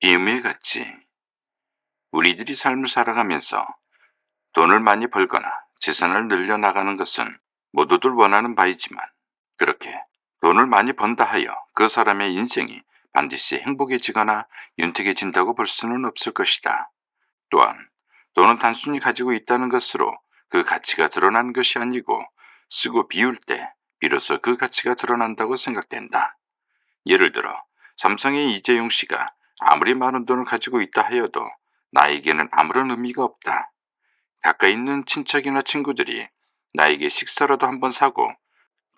비 예외같이 우리들이 삶을 살아가면서 돈을 많이 벌거나 재산을 늘려나가는 것은 모두들 원하는 바이지만 그렇게 돈을 많이 번다 하여 그 사람의 인생이 반드시 행복해지거나 윤택해진다고 볼 수는 없을 것이다. 또한 돈은 단순히 가지고 있다는 것으로 그 가치가 드러난 것이 아니고 쓰고 비울 때 비로소 그 가치가 드러난다고 생각된다. 예를 들어 삼성의 이재용 씨가 아무리 많은 돈을 가지고 있다 하여도 나에게는 아무런 의미가 없다. 가까이 있는 친척이나 친구들이 나에게 식사라도 한번 사고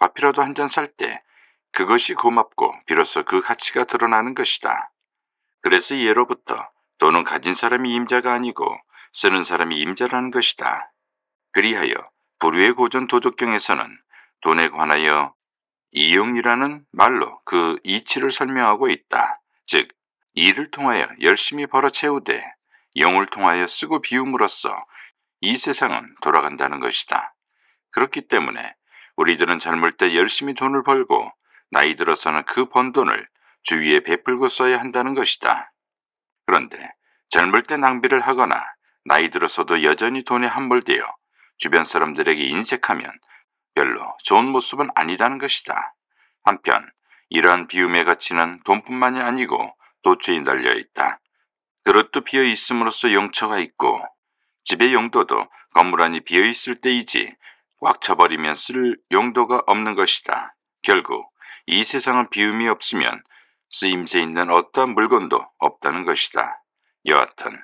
커피라도 한 잔 살 때 그것이 고맙고 비로소 그 가치가 드러나는 것이다. 그래서 예로부터 돈은 가진 사람이 임자가 아니고 쓰는 사람이 임자라는 것이다. 그리하여 불후의 고전 도덕경에서는 돈에 관하여 이용이라는 말로 그 이치를 설명하고 있다. 즉 이를 통하여 열심히 벌어 채우되 영을 통하여 쓰고 비움으로써 이 세상은 돌아간다는 것이다. 그렇기 때문에 우리들은 젊을 때 열심히 돈을 벌고 나이 들어서는 그 번 돈을 주위에 베풀고 써야 한다는 것이다. 그런데 젊을 때 낭비를 하거나 나이 들어서도 여전히 돈에 함몰되어 주변 사람들에게 인색하면 별로 좋은 모습은 아니다는 것이다. 한편 이러한 비움의 가치는 돈뿐만이 아니고 도주에 달려 있다. 그릇도 비어 있음으로써 용처가 있고 집의 용도도 건물 안이 비어 있을 때이지 꽉 차버리면 쓸 용도가 없는 것이다. 결국 이 세상은 비움이 없으면 쓰임새 있는 어떠한 물건도 없다는 것이다. 여하튼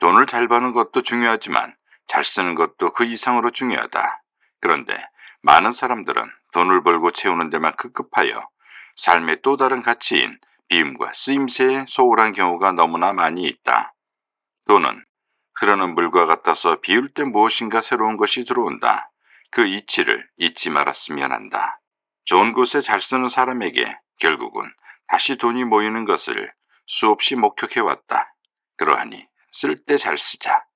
돈을 잘 버는 것도 중요하지만 잘 쓰는 것도 그 이상으로 중요하다. 그런데 많은 사람들은 돈을 벌고 채우는 데만 급급하여 삶의 또 다른 가치인 비음과쓰임새에 소홀한 경우가 너무나 많이 있다. 또는 흐르는 물과 같아서 비울 때 무엇인가 새로운 것이 들어온다. 그 이치를 잊지 말았으면 한다. 좋은 곳에 잘 쓰는 사람에게 결국은 다시 돈이 모이는 것을 수없이 목격해왔다. 그러하니 쓸 때 잘 쓰자.